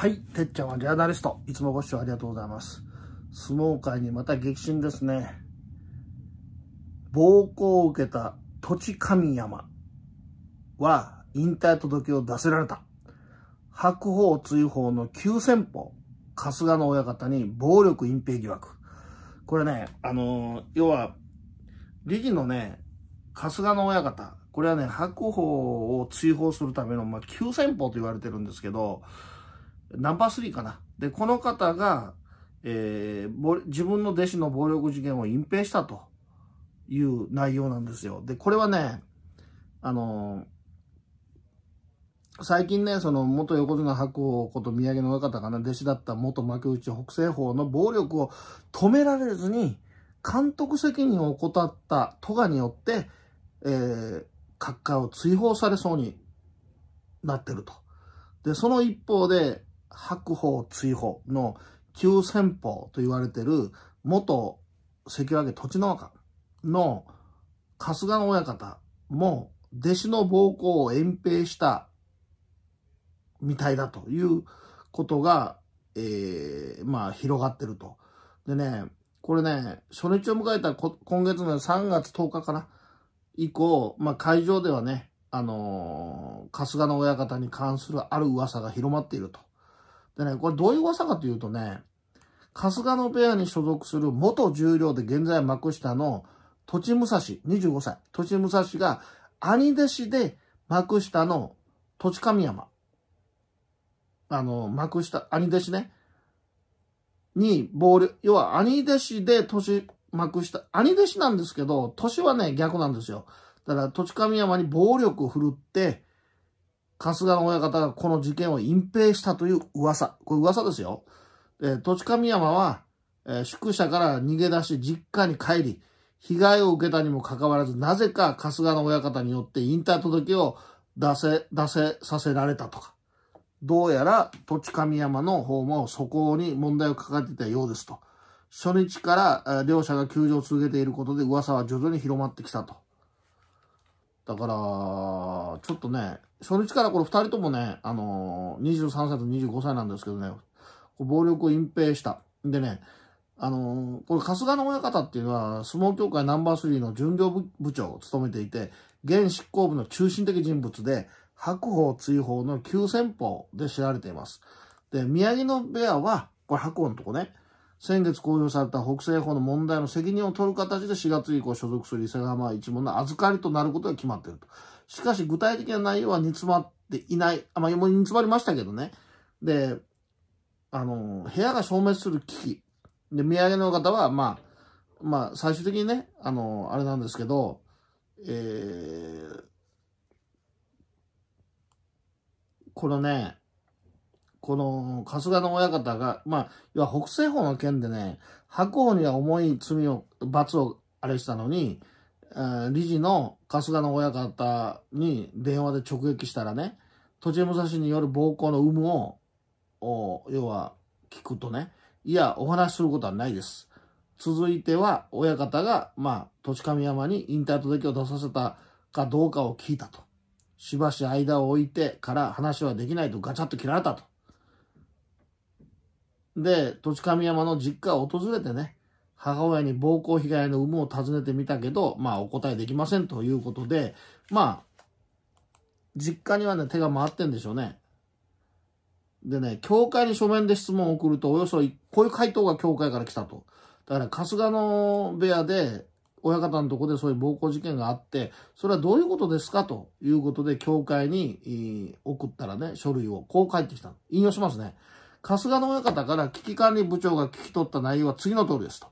はい、てっちゃんはジャーナリスト。いつもご視聴ありがとうございます。相撲界にまた激震ですね。暴行を受けた土地神山は引退届を出せられた。白鵬追放の急先鋒、春日の親方に暴力隠蔽疑惑。これね、あのー、要は、理事のね、春日の親方、これはね、白鵬を追放するための、まあ、急先鋒と言われてるんですけど、ナンバー3かな。で、この方が、えー、自分の弟子の暴力事件を隠蔽したという内容なんですよ。で、これはね、あのー、最近ね、その元横綱白鵬こと宮城の若方かな、弟子だった元幕内北青鵬の暴力を止められずに、監督責任を怠った都賀によって、えー、閣下を追放されそうになってると。で、その一方で、白鵬追放の旧戦法と言われてる元関脇栃の若の春日の親方も弟子の暴行を隠蔽したみたいだということが、えー、まあ広がってると。でね、これね、初日を迎えた今月の3月10日かな以降、まあ会場ではね、あのー、春日の親方に関するある噂が広まっていると。でね、これどういう噂かというとね、春日野部屋に所属する元十両で現在幕下の土地武蔵、25歳、土地武蔵が兄弟子で幕下の土地神山、あの、幕下、兄弟子ね、に暴力、要は兄弟子で年幕下、兄弟子なんですけど、年はね、逆なんですよ。だから、土地神山に暴力を振るって、春日親方がこの事件を隠蔽したという噂。これ噂ですよ。え土地神山は、えー、宿舎から逃げ出し実家に帰り、被害を受けたにもかかわらず、なぜか春日の親方によって引退届を出せ、出せさせられたとか。どうやら土地神山の方もそこに問題を抱えていたようですと。初日から両者が救助を続けていることで噂は徐々に広まってきたと。だから、ちょっとね、初日からこれ2人ともね、あのー、23歳と25歳なんですけどね、暴力を隠蔽した。でね、あのー、これ春日の親方っていうのは、相撲協会ナンバー3の巡業部長を務めていて、現執行部の中心的人物で、白鵬追放の急先鋒で知られています。で、宮城の部屋は、これ白鵬のとこね、先月公表された北西法の問題の責任を取る形で4月以降所属する伊勢川一門の預かりとなることが決まっていると。しかし具体的な内容は煮詰まっていない。あ、まあ、煮詰まりましたけどね。で、あの、部屋が消滅する危機。で、土産の方は、まあ、まあ、最終的にね、あの、あれなんですけど、えー、このね、この春日の親方が、まあ、要は北西方の件でね、白鵬には重い罪を、罰をあれしたのに、理事の春日の親方に電話で直撃したらね、栃武蔵による暴行の有無を、要は聞くとね、いや、お話しすることはないです。続いては、親方が、まあ、土地神山に引退届を出させたかどうかを聞いたと。しばし間を置いてから話はできないとガチャッと切られたと。で、土地神山の実家を訪れてね、母親に暴行被害の有無を尋ねてみたけど、まあお答えできませんということで、まあ、実家にはね、手が回ってんでしょうね。でね、教会に書面で質問を送ると、およそ、こういう回答が教会から来たと。だから、春日の部屋で、親方のとこでそういう暴行事件があって、それはどういうことですかということで、教会に送ったらね、書類をこう返ってきた。引用しますね。春日野親方から危機管理部長が聞き取った内容は次の通りですと。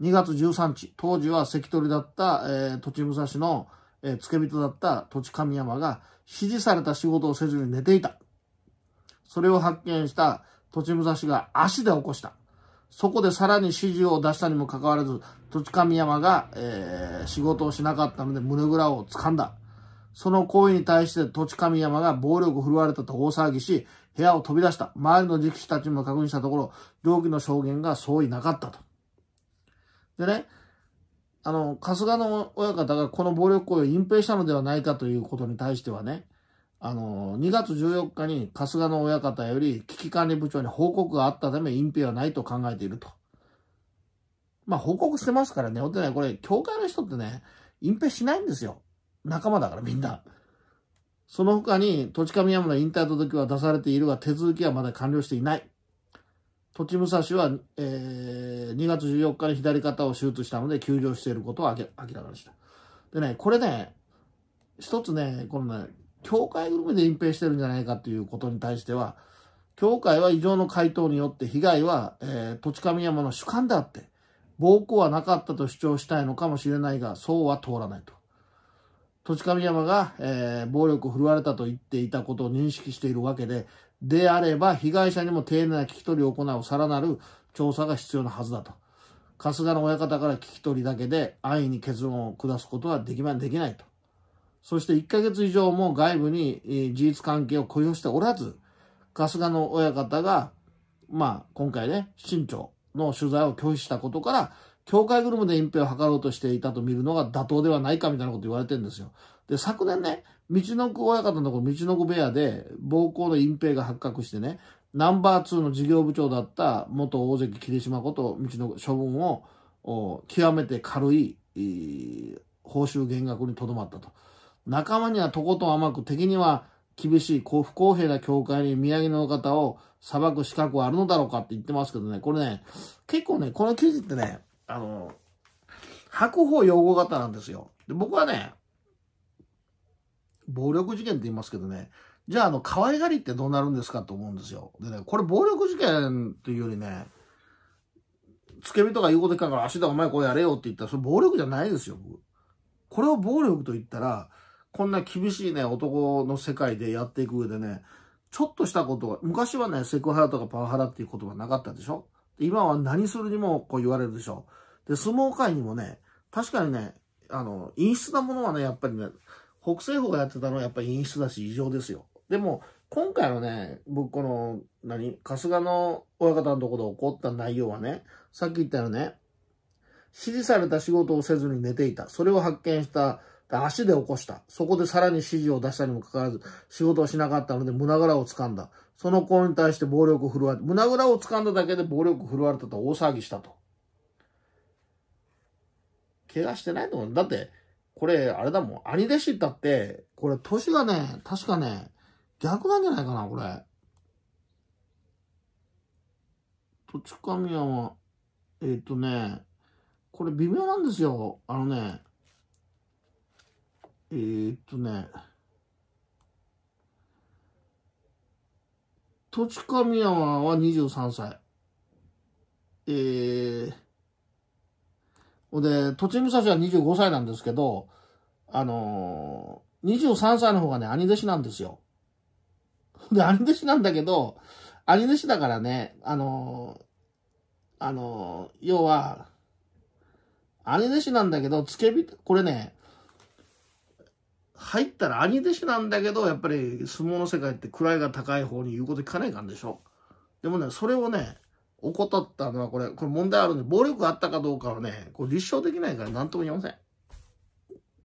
2月13日、当時は関取だった、えー、土地武蔵の、えー、付け人だった土地神山が指示された仕事をせずに寝ていた。それを発見した土地武蔵が足で起こした。そこでさらに指示を出したにもかかわらず、土地神山が、えー、仕事をしなかったので胸ぐらを掴んだ。その行為に対して土地神山が暴力を振るわれたと大騒ぎし、部屋を飛び出した。周りの力士たちも確認したところ、同期の証言が相違なかったと。でね、あの、春日の親方がこの暴力行為を隠蔽したのではないかということに対してはね、あの、2月14日に春日の親方より危機管理部長に報告があったため隠蔽はないと考えていると。まあ、報告してますからね、おんとね、これ、教会の人ってね、隠蔽しないんですよ。仲間だからみんな。その他に、土地神山の引退届は出されているが、手続きはまだ完了していない。土地武蔵は、えー、2月14日に左肩を手術したので、休場していることを明らかにした。でね、これね、一つね、このね、教会ぐるみで隠蔽してるんじゃないかということに対しては、教会は異常の回答によって被害は、えー、土地神山の主観であって、暴行はなかったと主張したいのかもしれないが、そうは通らないと。土地神山が、えー、暴力を振るわれたと言っていたことを認識しているわけで、であれば被害者にも丁寧な聞き取りを行うさらなる調査が必要なはずだと。春日の親方から聞き取りだけで安易に結論を下すことはできまできないと。そして1ヶ月以上も外部に事実関係を雇用しておらず、春日の親方が、まあ今回ね、新庁の取材を拒否したことから、教会グルみで隠蔽を図ろうとしていたと見るのが妥当ではないかみたいなこと言われてるんですよ。で、昨年ね、道のく親方のところ、道のく部屋で暴行の隠蔽が発覚してね、ナンバー2の事業部長だった元大関霧島こと道の処分を極めて軽い報酬減額にとどまったと。仲間にはとことん甘く、敵には厳しい不公平な教会に宮城の方を裁く資格はあるのだろうかって言ってますけどね、これね、結構ね、この記事ってね、あの、白鵬擁護型なんですよ。で、僕はね、暴力事件って言いますけどね、じゃあ、あの、可愛がりってどうなるんですかと思うんですよ。でね、これ暴力事件というよりね、付け身とか言うこと聞かんから、足だお前こうやれよって言ったら、それ暴力じゃないですよ、これを暴力と言ったら、こんな厳しいね、男の世界でやっていく上でね、ちょっとしたことが、昔はね、セクハラとかパワハラっていう言葉なかったでしょ今は何するにもこう言われるでしょう。で、相撲界にもね、確かにね、あの、陰湿なものはね、やっぱりね、北西方がやってたのはやっぱり陰湿だし異常ですよ。でも、今回のね、僕この、何、春日の親方のところで起こった内容はね、さっき言ったよね、指示された仕事をせずに寝ていた。それを発見した。足で起こした。そこでさらに指示を出したにもかかわらず、仕事をしなかったので胸柄を掴んだ。その子に対して暴力を振るわれ、胸ぐらを掴んだだけで暴力を振るわれたと大騒ぎしたと。怪我してないと思う。だって、これ、あれだもん。兄弟子だって、これ、年がね、確かね、逆なんじゃないかな、これ。土地神は、えっ、ー、とね、これ微妙なんですよ。あのね、えっ、とね、土地神山は23歳。えー、で、土地武蔵は25歳なんですけど、あのー、23歳の方がね、兄弟子なんですよ。で、兄弟子なんだけど、兄弟子だからね、あのー、あのー、要は、兄弟子なんだけど、付け人、これね、入ったら兄弟子なんだけど、やっぱり相撲の世界って位が高い方に言うこと聞かないかんでしょ。でもね、それをね、怠ったのはこれ、これ問題あるんで、暴力があったかどうかはね、これ立証できないから何とも言えません。